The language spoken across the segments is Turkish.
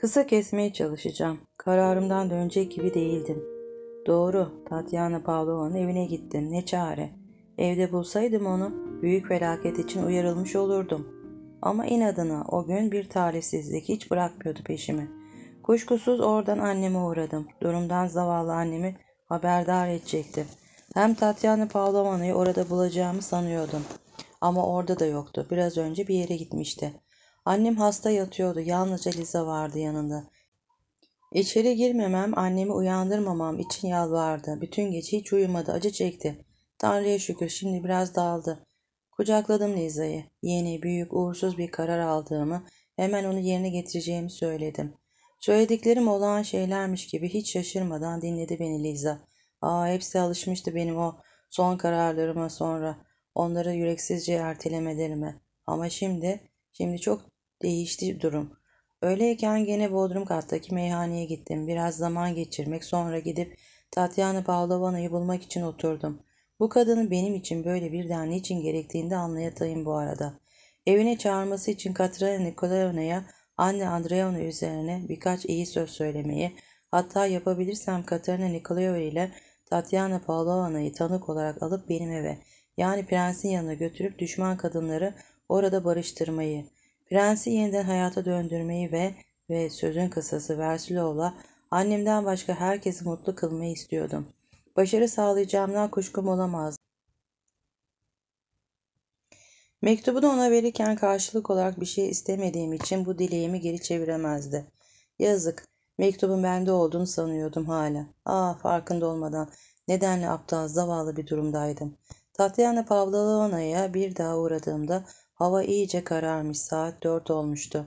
Kısa kesmeye çalışacağım. Kararımdan dönecek gibi değildim. Doğru, Tatyana Pavlova'nın evine gittim. Ne çare. Evde bulsaydım onu, büyük felaket için uyarılmış olurdum. Ama inadına o gün bir talihsizlik hiç bırakmıyordu peşimi. Kuşkusuz oradan anneme uğradım. Durumdan zavallı annemi haberdar edecektim. Hem Tatyana Pavlovna'yı orada bulacağımı sanıyordum. Ama orada da yoktu. Biraz önce bir yere gitmişti. Annem hasta yatıyordu. Yalnızca Liza vardı yanında. İçeri girmemem, annemi uyandırmamam için yalvardı. Bütün gece hiç uyumadı, acı çekti. Tanrı'ya şükür şimdi biraz dağıldı. Kucakladım Liza'yı. Yeni, büyük, uğursuz bir karar aldığımı, hemen onu yerine getireceğimi söyledim. Söylediklerim olağan şeylermiş gibi hiç şaşırmadan dinledi beni Liza. Aa hepsi alışmıştı benim o son kararlarıma sonra. Onları yüreksizce ertelemelerime. Ama şimdi, şimdi çok Değişti durum. Öyleyken gene Bodrum kattaki meyhaneye gittim. Biraz zaman geçirmek sonra gidip Tatyana Pavlovana'yı bulmak için oturdum. Bu kadının benim için böyle birden niçin gerektiğini de anlayatayım bu arada. Evine çağırması için Katrina Nikolaevna'ya anne Andreevna üzerine birkaç iyi söz söylemeyi, hatta yapabilirsem Katerina Nikolaevna ile Tatyana Pavlovana'yı tanık olarak alıp benim eve, yani prensin yanına götürüp düşman kadınları orada barıştırmayı, Prensi yeniden hayata döndürmeyi ve ve sözün kısası Versilov'la annemden başka herkesi mutlu kılmayı istiyordum. Başarı sağlayacağımdan kuşkum olamaz. Mektubunu ona verirken karşılık olarak bir şey istemediğim için bu dileğimi geri çeviremezdi. Yazık, mektubun bende olduğunu sanıyordum hala. Ah, farkında olmadan nedenle aptal zavallı bir durumdaydım. Tatyana Pavlovna'ya bir daha uğradığımda Hava iyice kararmış saat dört olmuştu.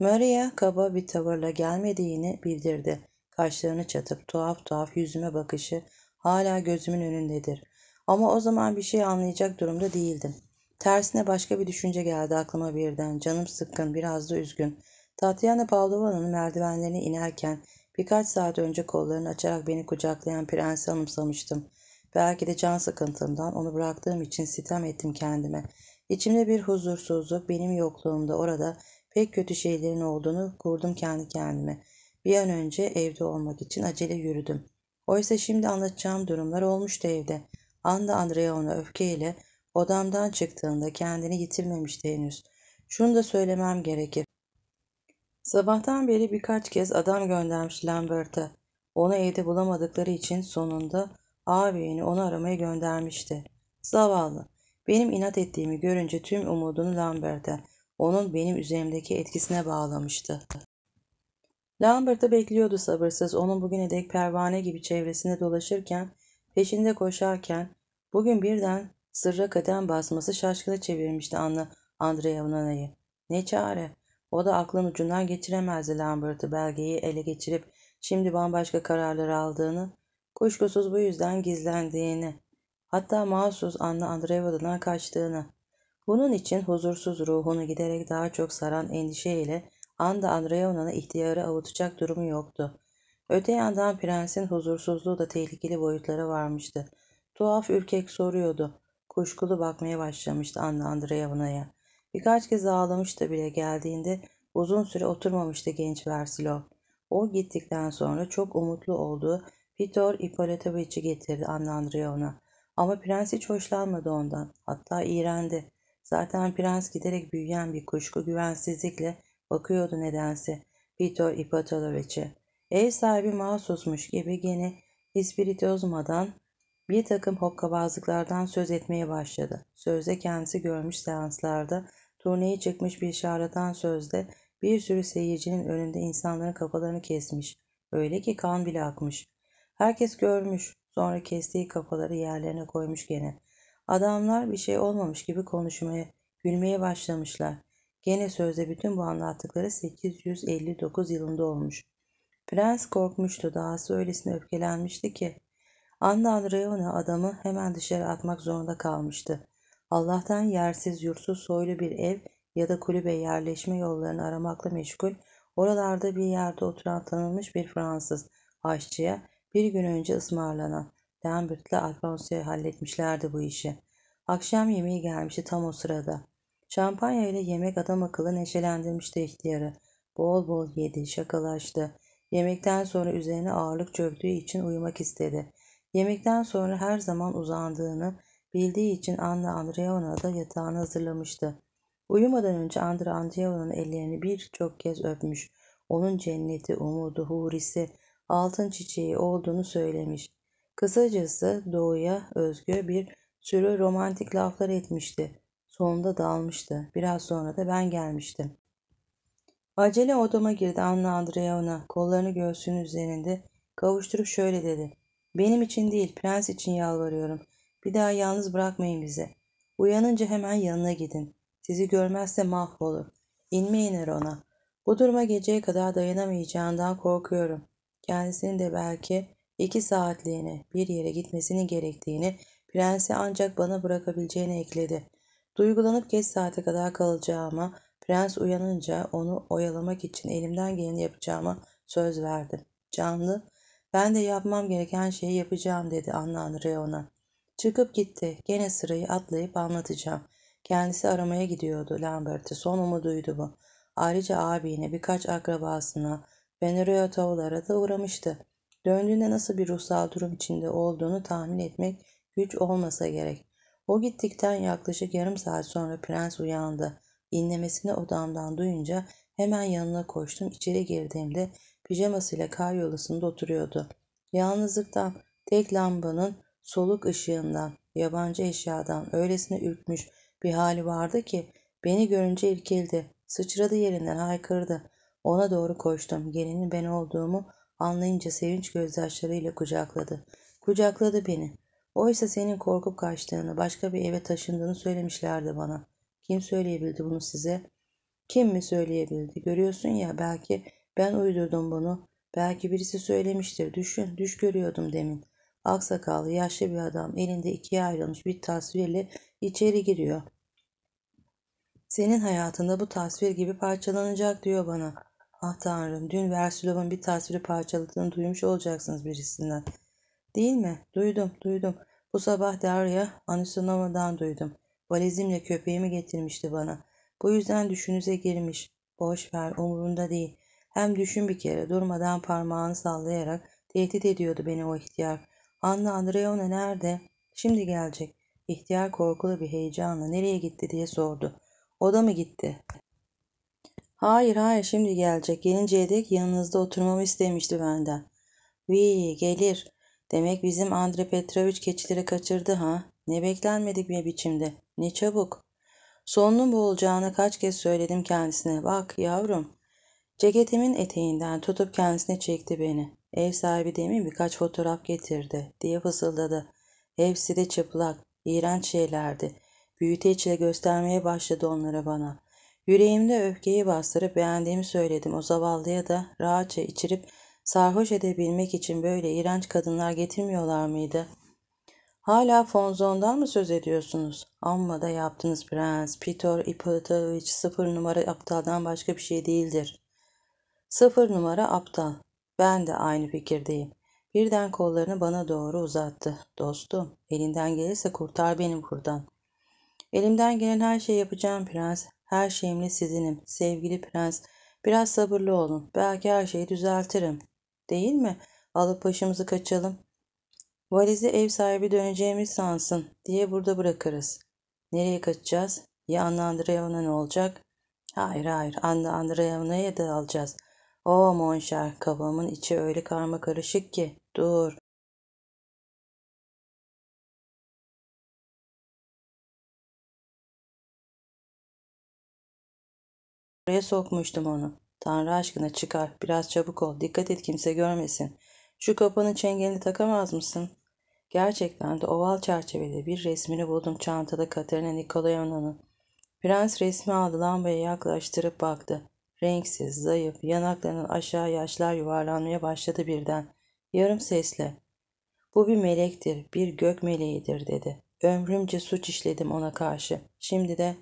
Maria kaba bir tavırla gelmediğini bildirdi. Kaşlarını çatıp tuhaf tuhaf yüzüme bakışı hala gözümün önündedir. Ama o zaman bir şey anlayacak durumda değildim. Tersine başka bir düşünce geldi aklıma birden. Canım sıkkın, biraz da üzgün. Tatyana Pavlova'nın merdivenlerine inerken birkaç saat önce kollarını açarak beni kucaklayan prensi anımsamıştım. Belki de can sıkıntımdan onu bıraktığım için sitem ettim kendime. İçimde bir huzursuzluk benim yokluğumda orada pek kötü şeylerin olduğunu kurdum kendi kendime. Bir an önce evde olmak için acele yürüdüm. Oysa şimdi anlatacağım durumlar olmuştu evde. Anda Andrea ona öfkeyle odamdan çıktığında kendini yitirmemişti henüz. Şunu da söylemem gerekir. Sabahtan beri birkaç kez adam göndermiş Lambert'a. Onu evde bulamadıkları için sonunda ağabeyini onu aramaya göndermişti. Zavallı. Benim inat ettiğimi görünce tüm umudunu Lambert'e, onun benim üzerimdeki etkisine bağlamıştı. Lambert bekliyordu sabırsız. Onun bugüne dek pervane gibi çevresinde dolaşırken, peşinde koşarken, bugün birden sırra kadem basması şaşkına çevirmişti Anna Andreyevna'yı. Ne çare? O da aklın ucundan geçiremezdi Lambert'ı belgeyi ele geçirip şimdi bambaşka kararlar aldığını, kuşkusuz bu yüzden gizlendiğini, Hatta mahsus Anna Andreeva'dan kaçtığını. Bunun için huzursuz ruhunu giderek daha çok saran endişeyle Anna Andreeva'nın ihtiyarı avutacak durumu yoktu. Öte yandan prensin huzursuzluğu da tehlikeli boyutlara varmıştı. Tuhaf ürkek soruyordu. Kuşkulu bakmaya başlamıştı Anna Andreevna'ya. Birkaç kez ağlamıştı bile geldiğinde uzun süre oturmamıştı genç Versilov. O gittikten sonra çok umutlu olduğu Pitor Ippolitovich'i getirdi Anna Andreevna. Ama prens hiç hoşlanmadı ondan. Hatta iğrendi. Zaten prens giderek büyüyen bir kuşku güvensizlikle bakıyordu nedense Vitor Ipatoloviç'e. Ev sahibi mahsusmuş gibi gene ozmadan bir takım hokkabazlıklardan söz etmeye başladı. Sözde kendisi görmüş seanslarda turneye çıkmış bir şarlatan sözde bir sürü seyircinin önünde insanların kafalarını kesmiş. Öyle ki kan bile akmış. Herkes görmüş. Sonra kestiği kafaları yerlerine koymuş gene. Adamlar bir şey olmamış gibi konuşmaya, gülmeye başlamışlar. Gene sözde bütün bu anlattıkları 859 yılında olmuş. Prens korkmuştu, dahası öylesine öfkelenmişti ki. Anna Andreona adamı hemen dışarı atmak zorunda kalmıştı. Allah'tan yersiz, yursuz, soylu bir ev ya da kulübe yerleşme yollarını aramakla meşgul, oralarda bir yerde oturan tanınmış bir Fransız aşçıya bir gün önce ısmarlanan ile Alfonso'ya halletmişlerdi bu işi. Akşam yemeği gelmişti tam o sırada. Şampanya ile yemek adam akıllı neşelendirmişti ihtiyarı. Bol bol yedi, şakalaştı. Yemekten sonra üzerine ağırlık çöktüğü için uyumak istedi. Yemekten sonra her zaman uzandığını bildiği için Anna Andreevna da yatağını hazırlamıştı. Uyumadan önce Andra Andreevna'nın ellerini birçok kez öpmüş. Onun cenneti, umudu, hurisi, altın çiçeği olduğunu söylemiş. Kısacası doğuya özgü bir sürü romantik laflar etmişti. Sonunda dalmıştı. Biraz sonra da ben gelmiştim. Acele odama girdi Anna Andreevna. Kollarını göğsünün üzerinde kavuşturup şöyle dedi. Benim için değil, prens için yalvarıyorum. Bir daha yalnız bırakmayın bizi. Uyanınca hemen yanına gidin. Sizi görmezse mahvolur. İnmeyin iner ona. Bu duruma geceye kadar dayanamayacağından korkuyorum kendisinin de belki iki saatliğine bir yere gitmesini gerektiğini, prensi ancak bana bırakabileceğini ekledi. Duygulanıp geç saate kadar kalacağıma, prens uyanınca onu oyalamak için elimden geleni yapacağıma söz verdim. Canlı, ben de yapmam gereken şeyi yapacağım dedi Anna Andreona. Çıkıp gitti. Gene sırayı atlayıp anlatacağım. Kendisi aramaya gidiyordu Lambert'i. Son umuduydu bu. Ayrıca abine, birkaç akrabasına, Venereo tavlara da uğramıştı. Döndüğünde nasıl bir ruhsal durum içinde olduğunu tahmin etmek güç olmasa gerek. O gittikten yaklaşık yarım saat sonra prens uyandı. İnlemesini odamdan duyunca hemen yanına koştum. İçeri girdiğimde pijamasıyla kar yolasında oturuyordu. Yalnızlıktan, tek lambanın soluk ışığından, yabancı eşyadan öylesine ürkmüş bir hali vardı ki beni görünce irkildi. Sıçradı yerinden haykırdı. Ona doğru koştum. Gelinin ben olduğumu anlayınca sevinç gözyaşlarıyla kucakladı. Kucakladı beni. Oysa senin korkup kaçtığını, başka bir eve taşındığını söylemişlerdi bana. Kim söyleyebildi bunu size? Kim mi söyleyebildi? Görüyorsun ya belki ben uydurdum bunu. Belki birisi söylemiştir. Düşün, düş görüyordum demin. Aksakallı, yaşlı bir adam elinde ikiye ayrılmış bir tasvirle içeri giriyor. Senin hayatında bu tasvir gibi parçalanacak diyor bana. Ah tanrım dün Versilov'un bir tasviri parçaladığını duymuş olacaksınız birisinden. Değil mi? Duydum, duydum. Bu sabah Darya Anusunova'dan duydum. Valizimle köpeğimi getirmişti bana. Bu yüzden düşünüze girmiş. Boş ver, umurunda değil. Hem düşün bir kere, durmadan parmağını sallayarak tehdit ediyordu beni o ihtiyar. Anna Andreona nerede? Şimdi gelecek. İhtiyar korkulu bir heyecanla nereye gitti diye sordu. Oda mı gitti? Hayır hayır şimdi gelecek. Gelinceye dek yanınızda oturmamı istemişti benden. Vi gelir. Demek bizim Andre Petrovich keçileri kaçırdı ha. Ne beklenmedik bir biçimde. Ne çabuk. Sonunun bu olacağını kaç kez söyledim kendisine. Bak yavrum. Ceketimin eteğinden tutup kendisine çekti beni. Ev sahibi demin birkaç fotoğraf getirdi diye fısıldadı. Hepsi de çıplak, iğrenç şeylerdi. Büyüteçle göstermeye başladı onları bana.'' Yüreğimde öfkeyi bastırıp beğendiğimi söyledim o zavallıya da rahatça içirip sarhoş edebilmek için böyle iğrenç kadınlar getirmiyorlar mıydı? Hala Fonzon'dan mı söz ediyorsunuz? Amma da yaptınız prens. Peter Ippolitovich sıfır numara aptaldan başka bir şey değildir. Sıfır numara aptal. Ben de aynı fikirdeyim. Birden kollarını bana doğru uzattı. Dostum, elinden gelirse kurtar beni buradan. Elimden gelen her şeyi yapacağım prens. Her şeyimle sizinim sevgili prens. Biraz sabırlı olun. Belki her şeyi düzeltirim. Değil mi? Alıp başımızı kaçalım. Valizi ev sahibi döneceğimiz sansın diye burada bırakırız. Nereye kaçacağız? Ya Anna Andreevna ne olacak? Hayır hayır Anna Andreevna'ya da alacağız. O oh, monşer kafamın içi öyle karma karışık ki. Dur Oraya sokmuştum onu. Tanrı aşkına çıkar. Biraz çabuk ol. Dikkat et kimse görmesin. Şu kapanın çengelini takamaz mısın? Gerçekten de oval çerçevede bir resmini buldum çantada Katerina Nikolayevna'nın. Prens resmi aldı lambaya yaklaştırıp baktı. Renksiz, zayıf, yanaklarının aşağı yaşlar yuvarlanmaya başladı birden. Yarım sesle. Bu bir melektir, bir gök meleğidir dedi. Ömrümce suç işledim ona karşı. Şimdi de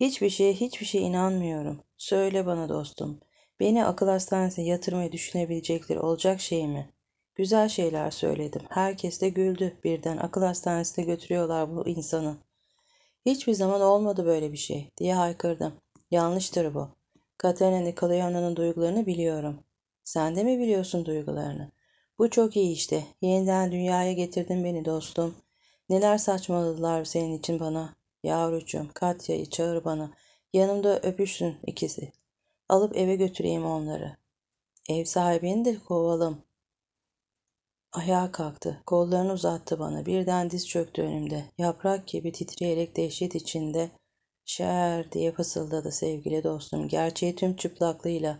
Hiçbir şeye hiçbir şeye inanmıyorum. Söyle bana dostum. Beni akıl hastanesine yatırmayı düşünebilecekleri olacak şey mi? Güzel şeyler söyledim. Herkes de güldü. Birden akıl hastanesine götürüyorlar bu insanı. Hiçbir zaman olmadı böyle bir şey diye haykırdım. Yanlıştır bu. Katerina Nikolaevna'nın duygularını biliyorum. Sen de mi biliyorsun duygularını? Bu çok iyi işte. Yeniden dünyaya getirdin beni dostum. Neler saçmaladılar senin için bana. Yavrucuğum Katya'yı çağır bana. Yanımda öpüşsün ikisi. Alıp eve götüreyim onları. Ev sahibini de kovalım. Ayağa kalktı. Kollarını uzattı bana. Birden diz çöktü önümde. Yaprak gibi titreyerek dehşet içinde şer diye fısıldadı sevgili dostum. Gerçeği tüm çıplaklığıyla.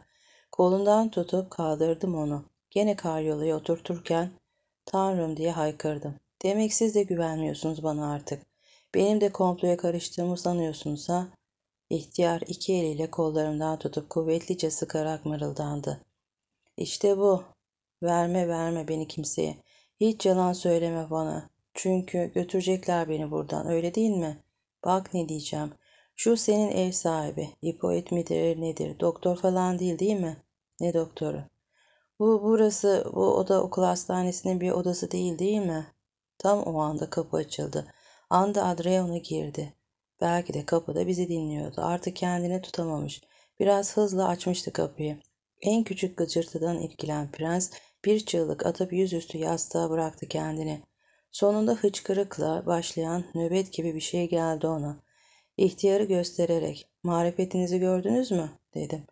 Kolundan tutup kaldırdım onu. Gene karyolaya oturturken Tanrım diye haykırdım. Demek siz de güvenmiyorsunuz bana artık. Benim de komploya karıştığımı sanıyorsunsa İhtiyar iki eliyle kollarımdan tutup kuvvetlice sıkarak mırıldandı. İşte bu. Verme verme beni kimseye. Hiç yalan söyleme bana. Çünkü götürecekler beni buradan öyle değil mi? Bak ne diyeceğim. Şu senin ev sahibi. Hipoet midir nedir? Doktor falan değil değil mi? Ne doktoru? Bu burası bu oda okul hastanesinin bir odası değil değil mi? Tam o anda kapı açıldı. Anda Adrian'a girdi. Belki de kapıda bizi dinliyordu. Artık kendini tutamamış. Biraz hızlı açmıştı kapıyı. En küçük gıcırtıdan etkilen prens bir çığlık atıp yüzüstü yastığa bıraktı kendini. Sonunda hıçkırıkla başlayan nöbet gibi bir şey geldi ona. İhtiyarı göstererek marifetinizi gördünüz mü dedim.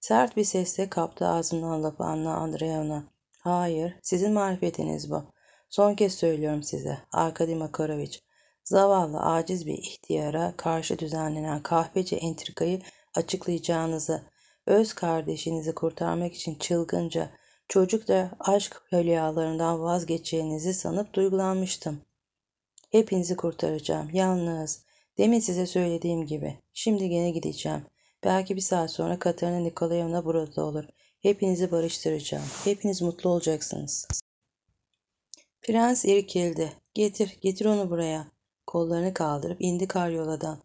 Sert bir sesle kaptı ağzından lafı Anna Andreevna. Hayır sizin marifetiniz bu. Son kez söylüyorum size Arkadima Makaroviç zavallı aciz bir ihtiyara karşı düzenlenen kahpece entrikayı açıklayacağınızı, öz kardeşinizi kurtarmak için çılgınca, çocukla aşk hülyalarından vazgeçeceğinizi sanıp duygulanmıştım. Hepinizi kurtaracağım, yalnız. Demin size söylediğim gibi. Şimdi gene gideceğim. Belki bir saat sonra Katerina Nikolayevna burada olur. Hepinizi barıştıracağım. Hepiniz mutlu olacaksınız. Prens irkildi. Getir, getir onu buraya. Kollarını kaldırıp indi karyoladan.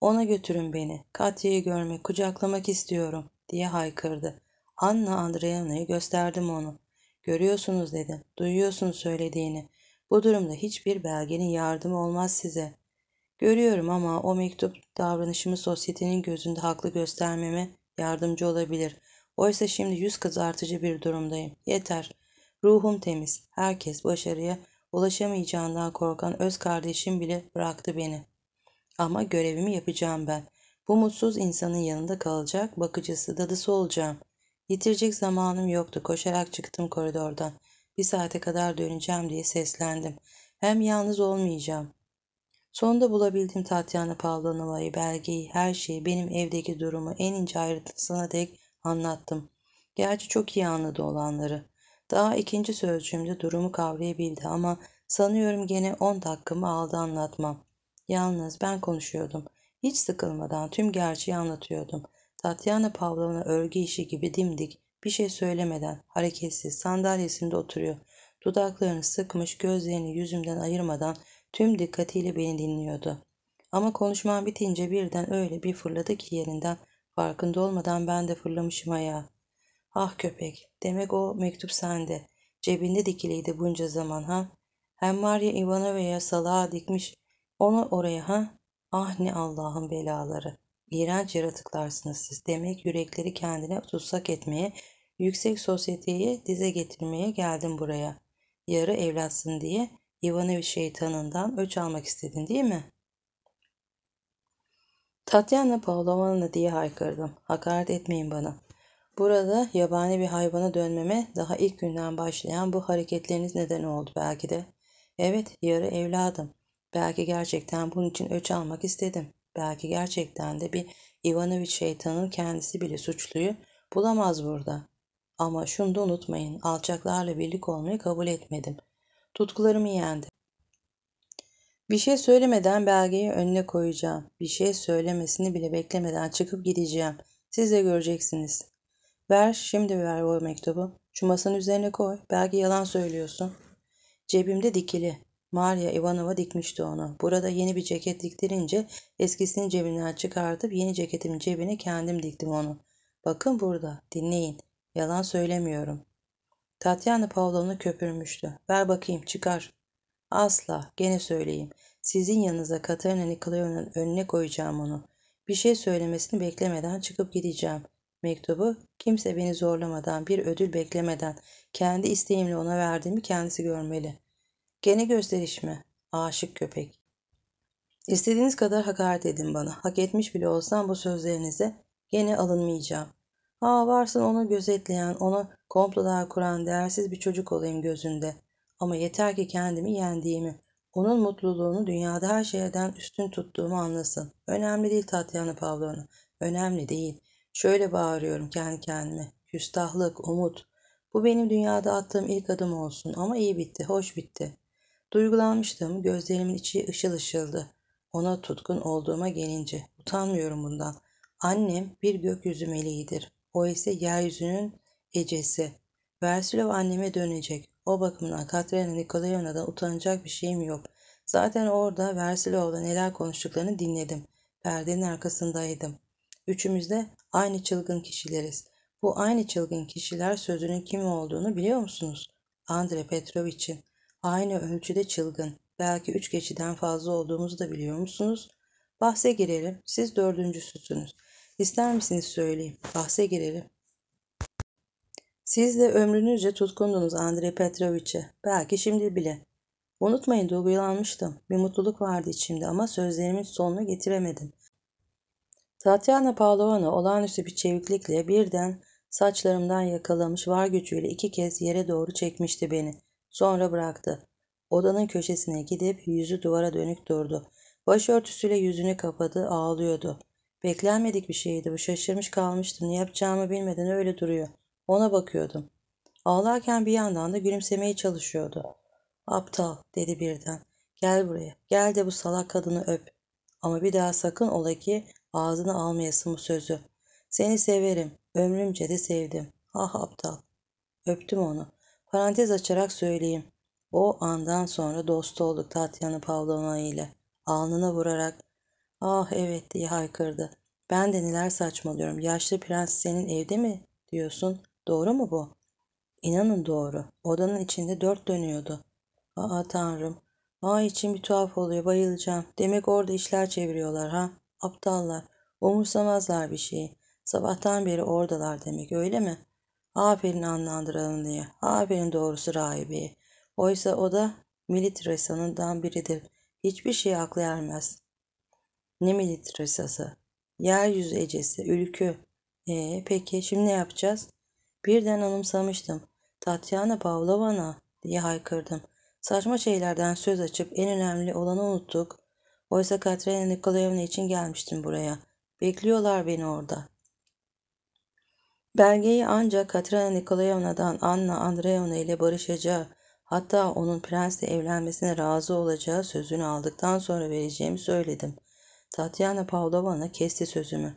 Ona götürün beni. Katya'yı görmek, kucaklamak istiyorum diye haykırdı. Anna Andreevna'ya gösterdim onu. Görüyorsunuz dedim. Duyuyorsun söylediğini. Bu durumda hiçbir belgenin yardımı olmaz size. Görüyorum ama o mektup davranışımı sosyetenin gözünde haklı göstermeme yardımcı olabilir. Oysa şimdi yüz kızartıcı bir durumdayım. Yeter. Ruhum temiz. Herkes başarıya Ulaşamayacağından korkan öz kardeşim bile bıraktı beni. Ama görevimi yapacağım ben. Bu mutsuz insanın yanında kalacak, bakıcısı, dadısı olacağım. Yitirecek zamanım yoktu. Koşarak çıktım koridordan. Bir saate kadar döneceğim diye seslendim. Hem yalnız olmayacağım. Sonunda bulabildim Tatyana Pavlovna'yı, belgeyi, her şeyi, benim evdeki durumu en ince ayrıntısına dek anlattım. Gerçi çok iyi anladı olanları. Daha ikinci sözcüğümde durumu kavrayabildi ama sanıyorum gene 10 dakikamı aldı anlatmam. Yalnız ben konuşuyordum. Hiç sıkılmadan tüm gerçeği anlatıyordum. Tatyana Pavlovna örgü işi gibi dimdik, bir şey söylemeden, hareketsiz, sandalyesinde oturuyor. Dudaklarını sıkmış, gözlerini yüzümden ayırmadan tüm dikkatiyle beni dinliyordu. Ama konuşmam bitince birden öyle bir fırladı ki yerinden, farkında olmadan ben de fırlamışım ayağa. Ah köpek, demek o mektup sende. Cebinde dikiliydi bunca zaman ha. Hem Maria Ivanova'ya salağa dikmiş. Onu oraya ha. Ah ne Allah'ın belaları. İğrenç yaratıklarsınız siz. Demek yürekleri kendine tutsak etmeye, yüksek sosyeteyi dize getirmeye geldim buraya. Yarı evlatsın diye Ivanoviç şeytanından öç almak istedin değil mi? Tatyana Pavlovna diye haykırdım. Hakaret etmeyin bana. Burada yabani bir hayvana dönmeme daha ilk günden başlayan bu hareketleriniz nedeni oldu belki de. Evet, yarı evladım. Belki gerçekten bunun için öç almak istedim. Belki gerçekten de bir Ivanoviç şeytanın kendisi bile suçluyu bulamaz burada. Ama şunu da unutmayın, alçaklarla birlik olmayı kabul etmedim. Tutkularımı yendi. Bir şey söylemeden belgeyi önüne koyacağım. Bir şey söylemesini bile beklemeden çıkıp gideceğim. Siz de göreceksiniz. Ver, şimdi ver o mektubu. Şu masanın üzerine koy. Belki yalan söylüyorsun. Cebimde dikili. Maria Ivanova dikmişti onu. Burada yeni bir ceket diktirince eskisini cebinden çıkartıp yeni ceketimin cebine kendim diktim onu. Bakın burada. Dinleyin. Yalan söylemiyorum. Tatyana Pavlovna köpürmüştü. Ver bakayım çıkar. Asla. Gene söyleyeyim. Sizin yanınıza Katerina Nikolaevna'nın önüne koyacağım onu. Bir şey söylemesini beklemeden çıkıp gideceğim mektubu kimse beni zorlamadan bir ödül beklemeden kendi isteğimle ona verdiğimi kendisi görmeli. Gene gösteriş mi? Aşık köpek. İstediğiniz kadar hakaret edin bana. Hak etmiş bile olsam bu sözlerinize gene alınmayacağım. Ha varsın onu gözetleyen, ona komplolar kuran değersiz bir çocuk olayım gözünde. Ama yeter ki kendimi yendiğimi, onun mutluluğunu dünyada her şeyden üstün tuttuğumu anlasın. Önemli değil Tatyana Pavlovna. Önemli değil. Şöyle bağırıyorum kendi kendime. Küstahlık, umut. Bu benim dünyada attığım ilk adım olsun ama iyi bitti, hoş bitti. Duygulanmıştım, gözlerimin içi ışıl ışıldı. Ona tutkun olduğuma gelince, utanmıyorum bundan. Annem bir gökyüzü meleğidir. O ise yeryüzünün ecesi. Versilov anneme dönecek. O bakımdan Katerina Nikolayevna'dan utanacak bir şeyim yok. Zaten orada Versilov'la neler konuştuklarını dinledim. Perdenin arkasındaydım. Üçümüz de Aynı çılgın kişileriz. Bu aynı çılgın kişiler sözünün kim olduğunu biliyor musunuz? Andre Petrovich'in. Aynı ölçüde çılgın. Belki üç kişiden fazla olduğumuzu da biliyor musunuz? Bahse girelim. Siz dördüncüsüsünüz. İster misiniz söyleyeyim? Bahse girelim. Siz de ömrünüzce tutkundunuz Andrei Petrovich'e. Belki şimdi bile. Unutmayın duygulanmıştım. Bir mutluluk vardı içimde ama sözlerimin sonunu getiremedim. Tatyana Pavlovna olağanüstü bir çeviklikle birden saçlarımdan yakalamış var gücüyle iki kez yere doğru çekmişti beni. Sonra bıraktı. Odanın köşesine gidip yüzü duvara dönük durdu. Başörtüsüyle yüzünü kapadı, ağlıyordu. Beklenmedik bir şeydi bu. Şaşırmış kalmıştım. Ne yapacağımı bilmeden öyle duruyor. Ona bakıyordum. Ağlarken bir yandan da gülümsemeye çalışıyordu. Aptal dedi birden. Gel buraya. Gel de bu salak kadını öp. Ama bir daha sakın ola ki Ağzına almayasın bu sözü. Seni severim. Ömrümce de sevdim. Ah aptal. Öptüm onu. Parantez açarak söyleyeyim. O andan sonra dost olduk Tatyana Pavlovna ile. Alnına vurarak ah evet diye haykırdı. Ben de neler saçmalıyorum. Yaşlı prens senin evde mi diyorsun. Doğru mu bu? İnanın doğru. Odanın içinde dört dönüyordu. Aa tanrım. Aa içim bir tuhaf oluyor bayılacağım. Demek orada işler çeviriyorlar ha. Aptallar, umursamazlar bir şeyi. Sabahtan beri oradalar demek öyle mi? Aferin anlandıranlıya, aferin doğrusu rahibeye. Oysa o da militresanından biridir. Hiçbir şey akla ermez. Ne militresası? Yeryüzü ecesi, ülkü. E peki şimdi ne yapacağız? Birden anımsamıştım. Tatyana Pavlovana diye haykırdım. Saçma şeylerden söz açıp en önemli olanı unuttuk. Oysa Katrina Nikolayevna için gelmiştim buraya. Bekliyorlar beni orada. Belgeyi ancak Katrina Nikolayevna'dan Anna Andreevna ile barışacağı, hatta onun prensle evlenmesine razı olacağı sözünü aldıktan sonra vereceğimi söyledim. Tatyana Pavlovna kesti sözümü.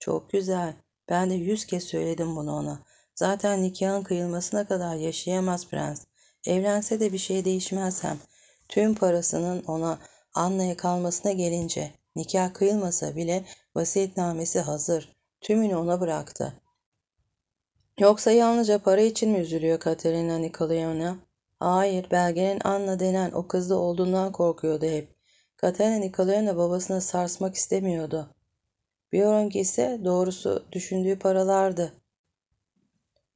Çok güzel. Ben de yüz kez söyledim bunu ona. Zaten nikahın kıyılmasına kadar yaşayamaz prens. Evlense de bir şey değişmez hem. Tüm parasının ona Anna'ya kalmasına gelince nikah kıyılmasa bile vasiyetnamesi hazır. Tümünü ona bıraktı. Yoksa yalnızca para için mi üzülüyor Katerina Nikolaevna? Hayır, belgenin Anna denen o kızda olduğundan korkuyordu hep. Katerina Nikolaevna babasını sarsmak istemiyordu. Björnk ise doğrusu düşündüğü paralardı.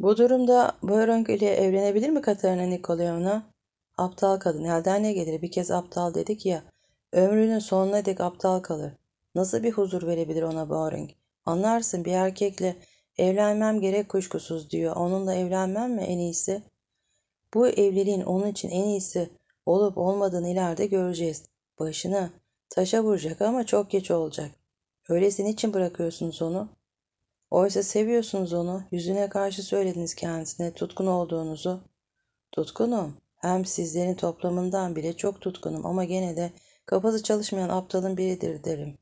Bu durumda Björnk ile evlenebilir mi Katerina Nikolaevna? Aptal kadın elden ne gelir bir kez aptal dedik ya. Ömrünün sonuna dek aptal kalır. Nasıl bir huzur verebilir ona Boring? Anlarsın bir erkekle evlenmem gerek kuşkusuz diyor. Onunla evlenmem mi en iyisi? Bu evliliğin onun için en iyisi olup olmadığını ileride göreceğiz. Başını taşa vuracak ama çok geç olacak. Öylesi niçin bırakıyorsunuz onu? Oysa seviyorsunuz onu. Yüzüne karşı söylediniz kendisine tutkun olduğunuzu. Tutkunum. Hem sizlerin toplamından bile çok tutkunum ama gene de Kafası çalışmayan aptalın biridir derim.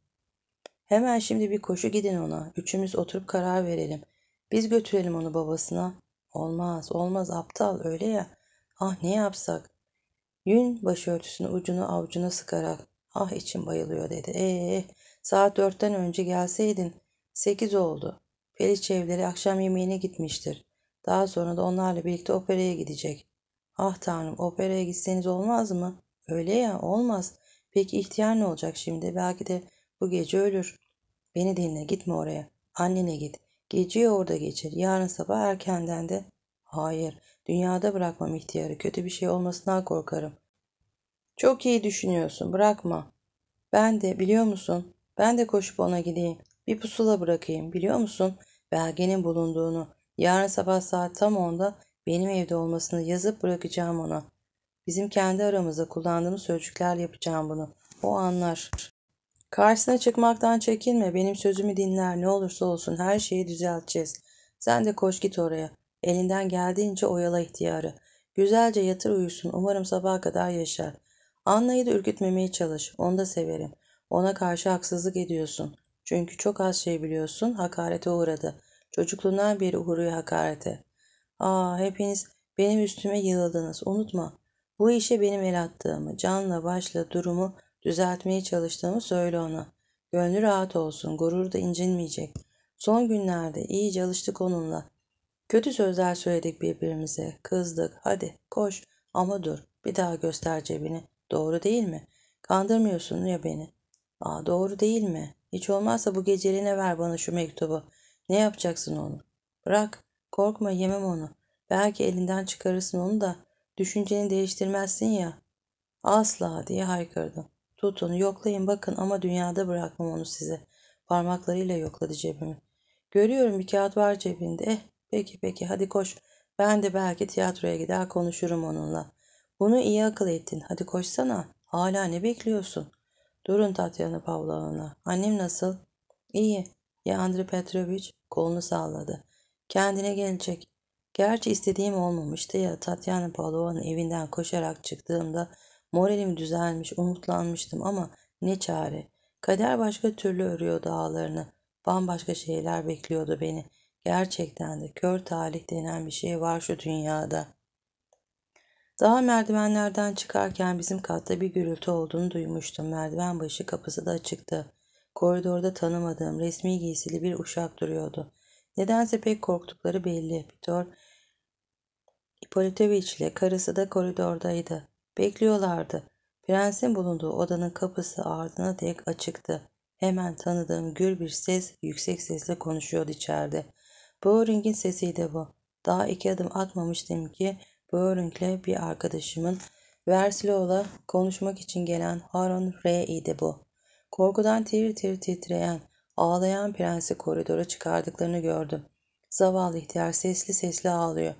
Hemen şimdi bir koşu gidin ona. Üçümüz oturup karar verelim. Biz götürelim onu babasına. Olmaz, olmaz aptal öyle ya. Ah ne yapsak? Yün başörtüsünü ucunu avcuna sıkarak ah içim bayılıyor dedi. Eee saat dörtten önce gelseydin. Sekiz oldu. Peliç evleri akşam yemeğine gitmiştir. Daha sonra da onlarla birlikte operaya gidecek. Ah tanrım operaya gitseniz olmaz mı? Öyle ya olmaz. Peki ihtiyar ne olacak şimdi? Belki de bu gece ölür. Beni dinle gitme oraya. Annene git. Geceyi orada geçir. Yarın sabah erkenden de. Hayır. Dünyada bırakmam ihtiyarı. Kötü bir şey olmasından korkarım. Çok iyi düşünüyorsun. Bırakma. Ben de biliyor musun? Ben de koşup ona gideyim. Bir pusula bırakayım. Biliyor musun? Belgenin bulunduğunu. Yarın sabah saat tam onda benim evde olmasını yazıp bırakacağım ona. Bizim kendi aramızda kullandığımız sözcüklerle yapacağım bunu. O anlar. Karşısına çıkmaktan çekinme. Benim sözümü dinler. Ne olursa olsun her şeyi düzelteceğiz. Sen de koş git oraya. Elinden geldiğince oyala ihtiyarı. Güzelce yatır uyusun. Umarım sabaha kadar yaşar. Anna'yı da ürkütmemeye çalış. Onu da severim. Ona karşı haksızlık ediyorsun. Çünkü çok az şey biliyorsun. Hakarete uğradı. Çocukluğundan beri uğruyor hakarete. Aa hepiniz benim üstüme yığıldınız. Unutma. Bu işe benim el attığımı, canla başla durumu düzeltmeye çalıştığımı söyle ona. Gönlü rahat olsun, gurur da incinmeyecek. Son günlerde iyi çalıştık onunla. Kötü sözler söyledik birbirimize. Kızdık, hadi koş ama dur. Bir daha göster cebini. Doğru değil mi? Kandırmıyorsun ya beni. Aa doğru değil mi? Hiç olmazsa bu geceliğine ver bana şu mektubu. Ne yapacaksın onu? Bırak. Korkma yemem onu. Belki elinden çıkarırsın onu da Düşünceni değiştirmezsin ya. Asla diye haykırdı. Tutun, yoklayın bakın ama dünyada bırakmam onu size. Parmaklarıyla yokladı cebimi. Görüyorum bir kağıt var cebinde. Eh peki peki hadi koş. Ben de belki tiyatroya gider konuşurum onunla. Bunu iyi akıl ettin. Hadi koşsana. Hala ne bekliyorsun? Durun Tatyana Pavlovna. Annem nasıl? İyi. Ya Andrei Petrovich kolunu salladı. Kendine gelecek. Gerçi istediğim olmamıştı ya Tatyana Pavlova'nın evinden koşarak çıktığımda moralim düzelmiş, umutlanmıştım ama ne çare. Kader başka türlü örüyordu ağlarını. Bambaşka şeyler bekliyordu beni. Gerçekten de kör talih denen bir şey var şu dünyada. Daha merdivenlerden çıkarken bizim katta bir gürültü olduğunu duymuştum. Merdiven başı kapısı da açıktı. Koridorda tanımadığım resmi giysili bir uşak duruyordu. Nedense pek korktukları belli. Pitor Politoviç ile karısı da koridordaydı. Bekliyorlardı. Prensin bulunduğu odanın kapısı ardına dek açıktı. Hemen tanıdığım gür bir ses yüksek sesle konuşuyordu içeride. Böhring'in sesiydi bu. Daha iki adım atmamıştım ki Böhring'le bir arkadaşımın Versilo'la konuşmak için gelen Haron R idi bu. Korkudan tir tir titreyen, ağlayan prensi koridora çıkardıklarını gördüm. Zavallı ihtiyar sesli sesli ağlıyor.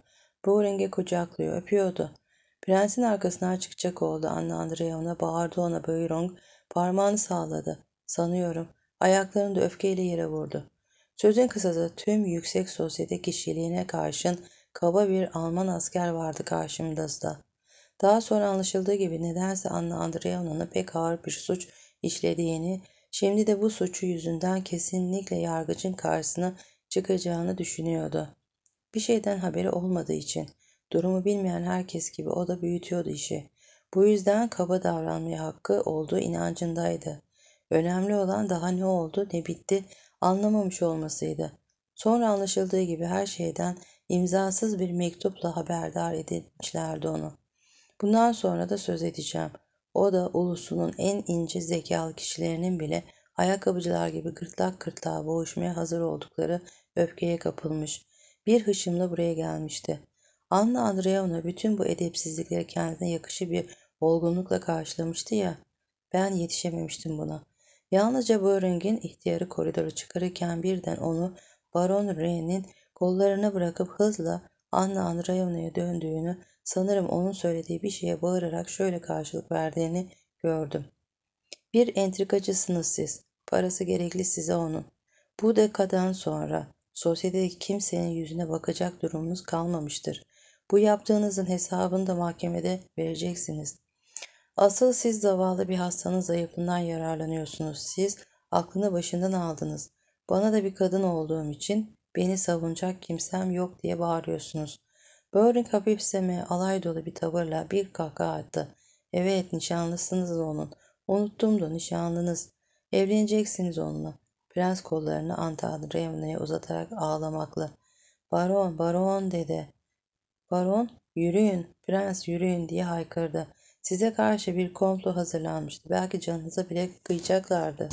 Bu ringe kucaklıyor, öpüyordu. Prensin arkasına çıkacak oldu Anna Andreevna bağırdı ona Böyrong, parmağını sağladı. Sanıyorum. Ayaklarını da öfkeyle yere vurdu. Sözün kısası tüm yüksek sosyete kişiliğine karşın kaba bir Alman asker vardı karşımızda. Daha sonra anlaşıldığı gibi nedense Anna Andreevna'nın pek ağır bir suç işlediğini, şimdi de bu suçu yüzünden kesinlikle yargıcın karşısına çıkacağını düşünüyordu. Bir şeyden haberi olmadığı için durumu bilmeyen herkes gibi o da büyütüyordu işi. Bu yüzden kaba davranmaya hakkı olduğu inancındaydı. Önemli olan daha ne oldu ne bitti anlamamış olmasıydı. Sonra anlaşıldığı gibi her şeyden imzasız bir mektupla haberdar edilmişlerdi onu. Bundan sonra da söz edeceğim. O da ulusunun en ince zekalı kişilerinin bile ayakkabıcılar gibi gırtlak gırtlağa boğuşmaya hazır oldukları öfkeye kapılmış bir hışımla buraya gelmişti. Anna Andreevna bütün bu edepsizlikleri kendine yakışı bir olgunlukla karşılamıştı ya. Ben yetişememiştim buna. Yalnızca Böhring'in ihtiyarı koridoru çıkarırken birden onu Baron R'nin kollarına bırakıp hızla Anna Andreevna'ya döndüğünü, sanırım onun söylediği bir şeye bağırarak şöyle karşılık verdiğini gördüm. Bir entrikacısınız siz. Parası gerekli size onun. Bu dekadan sonra Sosyetedeki kimsenin yüzüne bakacak durumunuz kalmamıştır. Bu yaptığınızın hesabını da mahkemede vereceksiniz. Asıl siz zavallı bir hastanın zayıflığından yararlanıyorsunuz. Siz aklını başından aldınız. Bana da bir kadın olduğum için beni savunacak kimsem yok diye bağırıyorsunuz. Böring hafifseme alay dolu bir tavırla bir kahkaha attı. Evet nişanlısınız onun. Unuttum da nişanlınız. Evleneceksiniz onunla. Prens kollarını Antal Raven'e uzatarak ağlamakla. Baron, baron dedi. Baron, yürüyün, prens yürüyün diye haykırdı. Size karşı bir komplo hazırlanmıştı. Belki canınıza bile kıyacaklardı.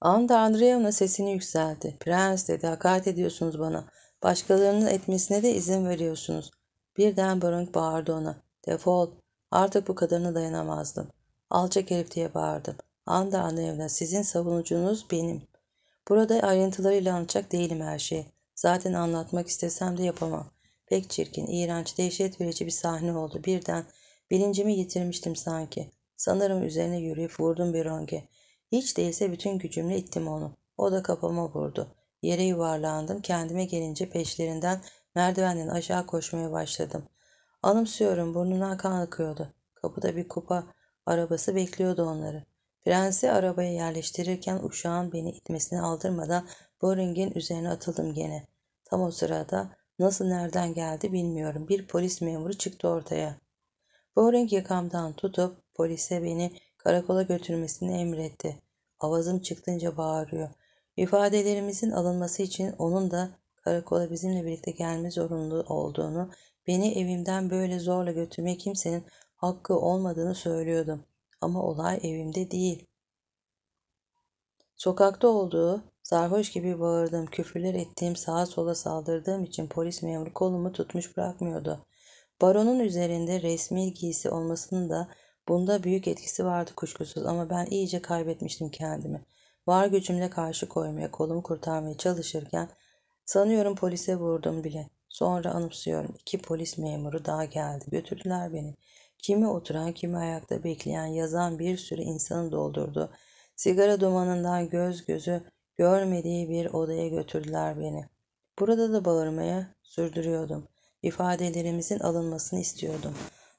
Anda Andreevna sesini yükseltti. Prens dedi, hakaret ediyorsunuz bana. Başkalarının etmesine de izin veriyorsunuz. Birden Baron bağırdı ona. Defol. Artık bu kadarını dayanamazdım. Alçak herif diye bağırdım. Anda Anevna sizin savunucunuz benim. Burada ayrıntılarıyla anlatacak değilim her şeyi. Zaten anlatmak istesem de yapamam. Pek çirkin, iğrenç, dehşet verici bir sahne oldu. Birden bilincimi yitirmiştim sanki. Sanırım üzerine yürüyüp vurdum bir önge. Hiç değilse bütün gücümle ittim onu. O da kafama vurdu. Yere yuvarlandım. Kendime gelince peşlerinden merdivenden aşağı koşmaya başladım. Anımsıyorum burnundan kan akıyordu. Kapıda bir kupa arabası bekliyordu onları. Prensi arabaya yerleştirirken uşağın beni itmesini aldırmadan Boring'in üzerine atıldım gene. Tam o sırada nasıl nereden geldi bilmiyorum bir polis memuru çıktı ortaya. Boring yakamdan tutup polise beni karakola götürmesini emretti. Avazım çıktınca bağırıyor. İfadelerimizin alınması için onun da karakola bizimle birlikte gelme zorunlu olduğunu, beni evimden böyle zorla götürmek kimsenin hakkı olmadığını söylüyordum. Ama olay evimde değil. Sokakta olduğu, sarhoş gibi bağırdığım, küfürler ettiğim, sağa sola saldırdığım için polis memuru kolumu tutmuş bırakmıyordu. Baronun üzerinde resmi giysi olmasının da bunda büyük etkisi vardı kuşkusuz ama ben iyice kaybetmiştim kendimi. Var gücümle karşı koymaya, kolumu kurtarmaya çalışırken sanıyorum polise vurdum bile. Sonra anımsıyorum. İki polis memuru daha geldi. Götürdüler beni. Kimi oturan, kimi ayakta bekleyen, yazan bir sürü insanı doldurdu. Sigara dumanından göz gözü görmediği bir odaya götürdüler beni. Burada da bağırmaya sürdürüyordum. İfadelerimizin alınmasını istiyordum.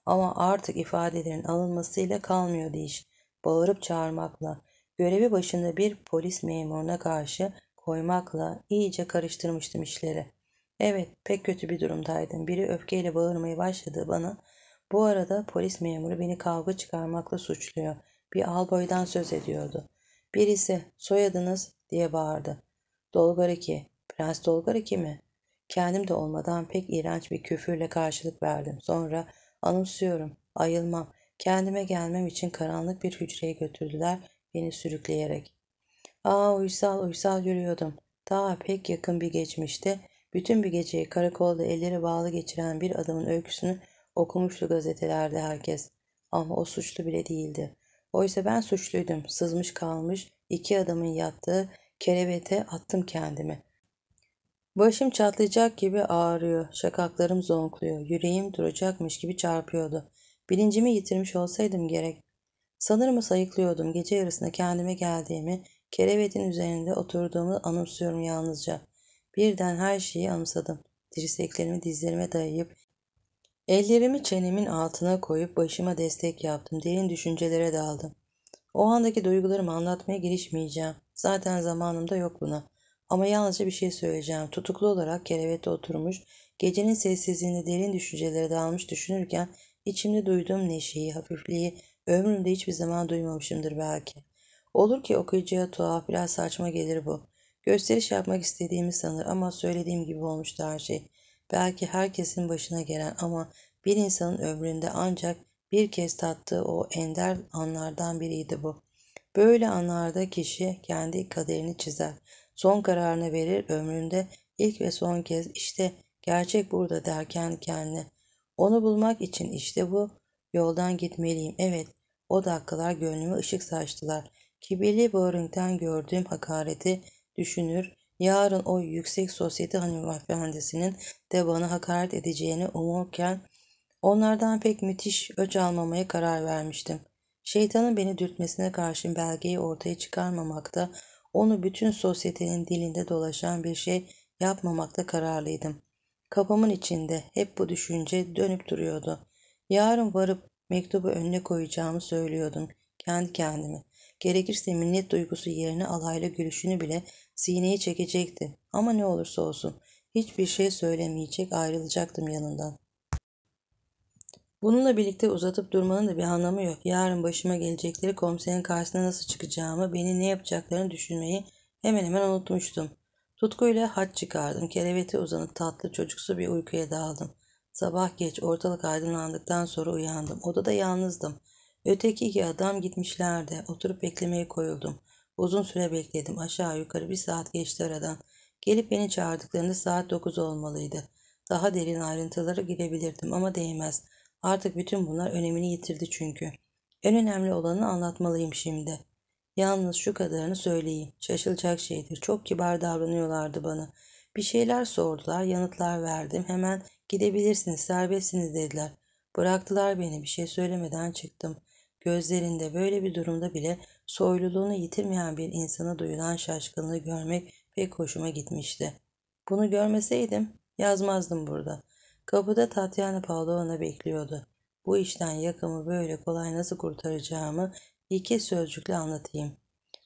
Ama artık ifadelerin alınmasıyla kalmıyordu iş. Bağırıp çağırmakla, görevi başında bir polis memuruna karşı koymakla iyice karıştırmıştım işleri. Evet, pek kötü bir durumdaydım. Biri öfkeyle bağırmaya başladı bana. Bu arada polis memuru beni kavga çıkarmakla suçluyor. Bir alboydan söz ediyordu. Birisi soyadınız diye bağırdı. Dolgariki, Prens Dolgariki mi? Kendim de olmadan pek iğrenç bir küfürle karşılık verdim. Sonra anımsıyorum, ayılmam. Kendime gelmem için karanlık bir hücreye götürdüler beni sürükleyerek. Aa uysal uysal yürüyordum. Daha pek yakın bir geçmişte bütün bir geceyi karakolda elleri bağlı geçiren bir adamın öyküsünü Okumuştu gazetelerde herkes. Ama o suçlu bile değildi. Oysa ben suçluydum. Sızmış kalmış iki adamın yattığı kerevete attım kendimi. Başım çatlayacak gibi ağrıyor. Şakaklarım zonkluyor. Yüreğim duracakmış gibi çarpıyordu. Bilincimi yitirmiş olsaydım gerek. Sanırım sayıklıyordum. Gece yarısında kendime geldiğimi, kerevetin üzerinde oturduğumu anımsıyorum yalnızca. Birden her şeyi anımsadım. Dirseklerimi dizlerime dayayıp Ellerimi çenemin altına koyup başıma destek yaptım. Derin düşüncelere daldım. O andaki duygularımı anlatmaya girişmeyeceğim. Zaten zamanım da yok buna. Ama yalnızca bir şey söyleyeceğim. Tutuklu olarak kerevete oturmuş, gecenin sessizliğinde derin düşüncelere dalmış düşünürken içimde duyduğum neşeyi, hafifliği ömrümde hiçbir zaman duymamışımdır belki. Olur ki okuyucuya tuhaf biraz saçma gelir bu. Gösteriş yapmak istediğimi sanır ama söylediğim gibi olmuştu her şey. Belki herkesin başına gelen ama bir insanın ömründe ancak bir kez tattığı o ender anlardan biriydi bu. Böyle anlarda kişi kendi kaderini çizer. Son kararını verir ömründe ilk ve son kez işte gerçek burada derken kendine. Onu bulmak için işte bu yoldan gitmeliyim. Evet o dakikalar gönlüme ışık saçtılar. Kibirli Boring'den gördüğüm hakareti düşünür, yarın o yüksek sosyete hanımefendisinin de bana hakaret edeceğini umurken onlardan pek müthiş öç almamaya karar vermiştim. Şeytanın beni dürtmesine karşın belgeyi ortaya çıkarmamakta, onu bütün sosyetenin dilinde dolaşan bir şey yapmamakta kararlıydım. Kafamın içinde hep bu düşünce dönüp duruyordu. Yarın varıp mektubu önüne koyacağımı söylüyordum kendi kendime. Gerekirse minnet duygusu yerine alayla gülüşünü bile Sineyi çekecekti ama ne olursa olsun hiçbir şey söylemeyecek ayrılacaktım yanından. Bununla birlikte uzatıp durmanın da bir anlamı yok. Yarın başıma gelecekleri komiserin karşısına nasıl çıkacağımı, beni ne yapacaklarını düşünmeyi hemen hemen unutmuştum. Tutkuyla hat çıkardım. Kerevete uzanıp tatlı çocuksu bir uykuya daldım. Sabah geç ortalık aydınlandıktan sonra uyandım. Odada yalnızdım. Öteki iki adam gitmişlerdi. Oturup beklemeye koyuldum. Uzun süre bekledim. Aşağı yukarı bir saat geçti aradan. Gelip beni çağırdıklarında saat 9 olmalıydı. Daha derin ayrıntılara girebilirdim ama değmez. Artık bütün bunlar önemini yitirdi çünkü. En önemli olanı anlatmalıyım şimdi. Yalnız şu kadarını söyleyeyim. Şaşılacak şeydir. Çok kibar davranıyorlardı bana. Bir şeyler sordular, yanıtlar verdim. Hemen gidebilirsiniz, serbestsiniz dediler. Bıraktılar beni, bir şey söylemeden çıktım. Gözlerinde böyle bir durumda bile soyluluğunu yitirmeyen bir insana duyulan şaşkınlığı görmek pek hoşuma gitmişti. Bunu görmeseydim yazmazdım burada. Kapıda Tatyana Pavlovna bekliyordu. Bu işten yakamı böyle kolay nasıl kurtaracağımı iki sözcükle anlatayım.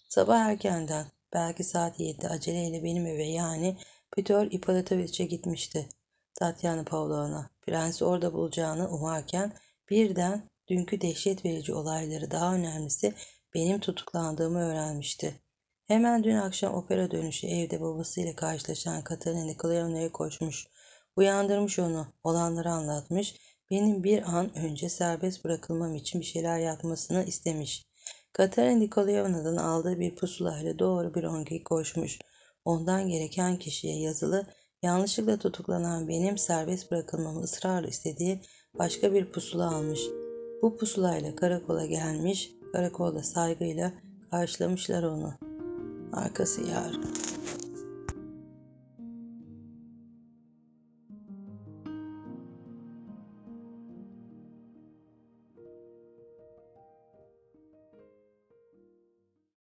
Sabah erkenden belki saat 7 aceleyle benim eve yani Peter İpalatoviç'e gitmişti. Tatyana Pavlovna prensi orada bulacağını umarken birden dünkü dehşet verici olayları daha önemlisi benim tutuklandığımı öğrenmişti. Hemen dün akşam opera dönüşü evde babasıyla karşılaşan Katerina Nikolaevna'ya koşmuş. Uyandırmış onu, olanları anlatmış, benim bir an önce serbest bırakılmam için bir şeyler yapmasını istemiş. Katerina Nikolaevna'dan aldığı bir pusulayla doğru bir onge koşmuş. Ondan gereken kişiye yazılı, yanlışlıkla tutuklanan benim serbest bırakılmamı ısrarla istediği başka bir pusula almış. Bu pusulayla karakola gelmiş, Karakolda saygıyla karşılamışlar onu. Arkası yar.